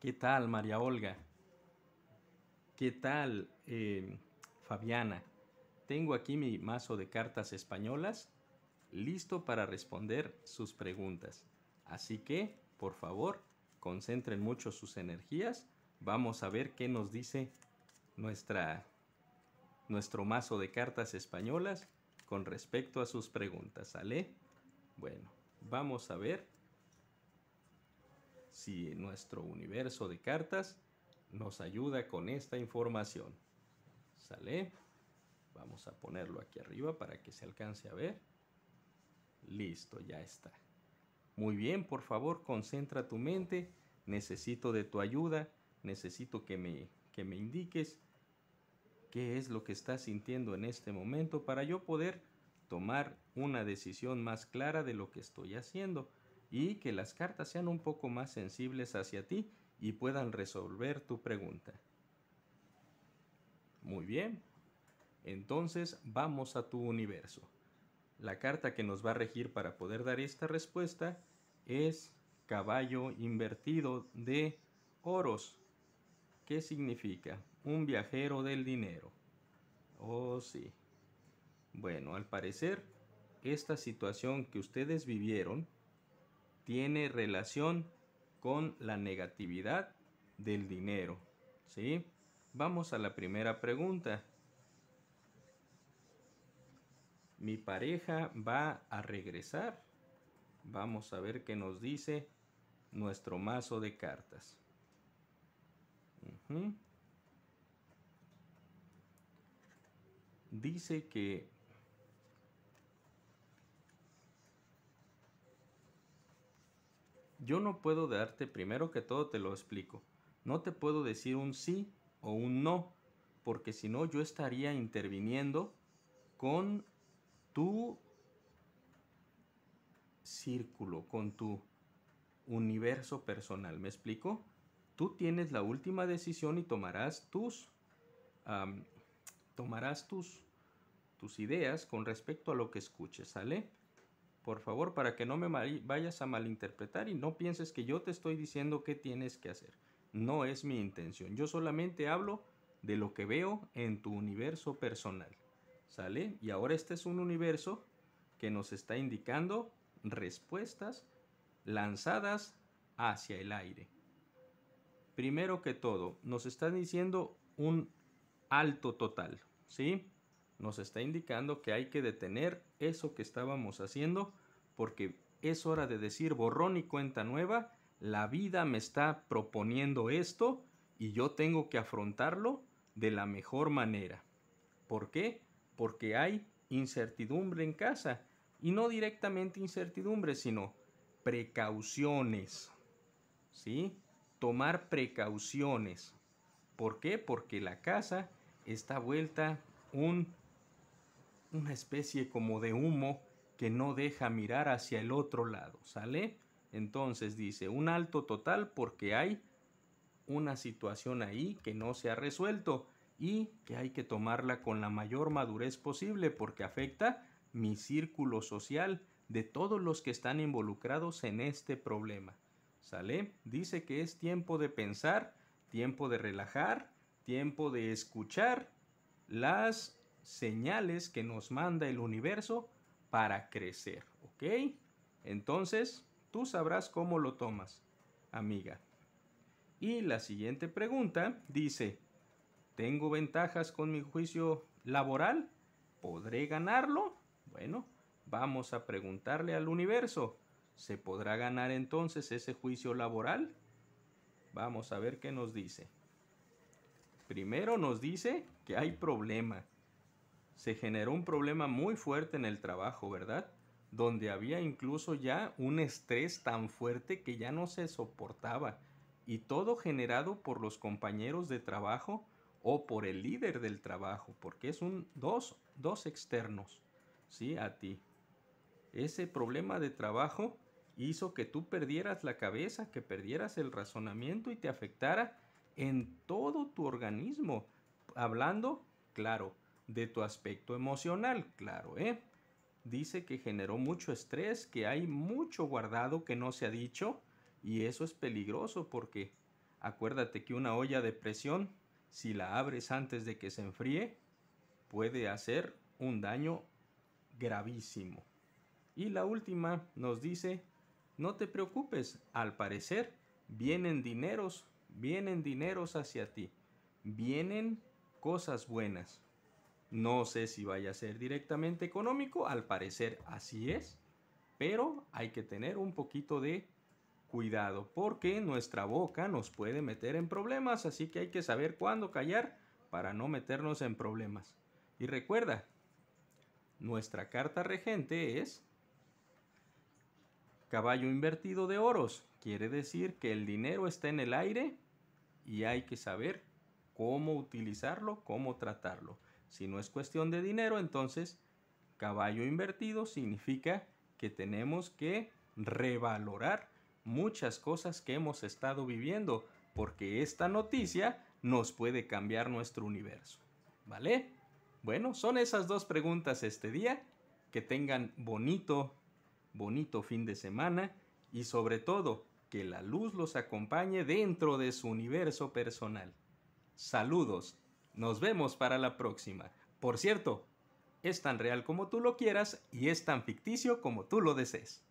¿Qué tal, María Olga? ¿Qué tal, eh, Fabiana? Tengo aquí mi mazo de cartas españolas listo para responder sus preguntas. Así que, por favor, concentren mucho sus energías. Vamos a ver qué nos dice nuestra, nuestro mazo de cartas españolas con respecto a sus preguntas. ¿Sale? Bueno, vamos a ver si nuestro universo de cartas nos ayuda con esta información. ¿Sale? Vamos a ponerlo aquí arriba para que se alcance a ver. Listo, ya está. Muy bien, por favor, concentra tu mente. Necesito de tu ayuda. Necesito que me, que me indiques qué es lo que estás sintiendo en este momento para yo poder tomar una decisión más clara de lo que estoy haciendo y que las cartas sean un poco más sensibles hacia ti y puedan resolver tu pregunta. Muy bien, entonces vamos a tu universo. La carta que nos va a regir para poder dar esta respuesta es caballo invertido de oros. ¿Qué significa? Un viajero del dinero. Oh, sí. Bueno, al parecer, esta situación que ustedes vivieron tiene relación con la negatividad del dinero. ¿sí? Vamos a la primera pregunta. Mi pareja va a regresar. Vamos a ver qué nos dice nuestro mazo de cartas. Dice que Yo no puedo darte, primero que todo te lo explico. No te puedo decir un sí o un no, porque si no yo estaría interviniendo con tu círculo, con tu universo personal. ¿Me explico? Tú tienes la última decisión y tomarás tus, tomarás tus, tus ideas con respecto a lo que escuches, ¿sale? por favor, para que no me vayas a malinterpretar y no pienses que yo te estoy diciendo qué tienes que hacer. No es mi intención. Yo solamente hablo de lo que veo en tu universo personal. ¿Sale? Y ahora este es un universo que nos está indicando respuestas lanzadas hacia el aire. Primero que todo, nos está diciendo un alto total, ¿sí? nos está indicando que hay que detener eso que estábamos haciendo porque es hora de decir borrón y cuenta nueva, la vida me está proponiendo esto y yo tengo que afrontarlo de la mejor manera. ¿Por qué? Porque hay incertidumbre en casa y no directamente incertidumbre, sino precauciones. ¿Sí? Tomar precauciones. ¿Por qué? Porque la casa está vuelta un una especie como de humo que no deja mirar hacia el otro lado, ¿sale? Entonces dice, un alto total porque hay una situación ahí que no se ha resuelto y que hay que tomarla con la mayor madurez posible porque afecta mi círculo social de todos los que están involucrados en este problema. ¿Sale? Dice que es tiempo de pensar, tiempo de relajar, tiempo de escuchar las señales que nos manda el universo para crecer, ¿ok? Entonces, tú sabrás cómo lo tomas, amiga. Y la siguiente pregunta dice, ¿tengo ventajas con mi juicio laboral? ¿Podré ganarlo? Bueno, vamos a preguntarle al universo, ¿se podrá ganar entonces ese juicio laboral? Vamos a ver qué nos dice. Primero nos dice que hay problema se generó un problema muy fuerte en el trabajo, ¿verdad? Donde había incluso ya un estrés tan fuerte que ya no se soportaba y todo generado por los compañeros de trabajo o por el líder del trabajo, porque es un dos, dos externos, ¿sí? A ti. Ese problema de trabajo hizo que tú perdieras la cabeza, que perdieras el razonamiento y te afectara en todo tu organismo, hablando, claro, de tu aspecto emocional, claro, ¿eh? Dice que generó mucho estrés, que hay mucho guardado que no se ha dicho y eso es peligroso porque acuérdate que una olla de presión, si la abres antes de que se enfríe, puede hacer un daño gravísimo. Y la última nos dice, no te preocupes, al parecer vienen dineros, vienen dineros hacia ti, vienen cosas buenas. No sé si vaya a ser directamente económico, al parecer así es, pero hay que tener un poquito de cuidado porque nuestra boca nos puede meter en problemas, así que hay que saber cuándo callar para no meternos en problemas. Y recuerda, nuestra carta regente es caballo invertido de oros, quiere decir que el dinero está en el aire y hay que saber cómo utilizarlo, cómo tratarlo. Si no es cuestión de dinero, entonces caballo invertido significa que tenemos que revalorar muchas cosas que hemos estado viviendo, porque esta noticia nos puede cambiar nuestro universo. ¿Vale? Bueno, son esas dos preguntas este día. Que tengan bonito, bonito fin de semana y sobre todo que la luz los acompañe dentro de su universo personal. Saludos nos vemos para la próxima. Por cierto, es tan real como tú lo quieras y es tan ficticio como tú lo desees.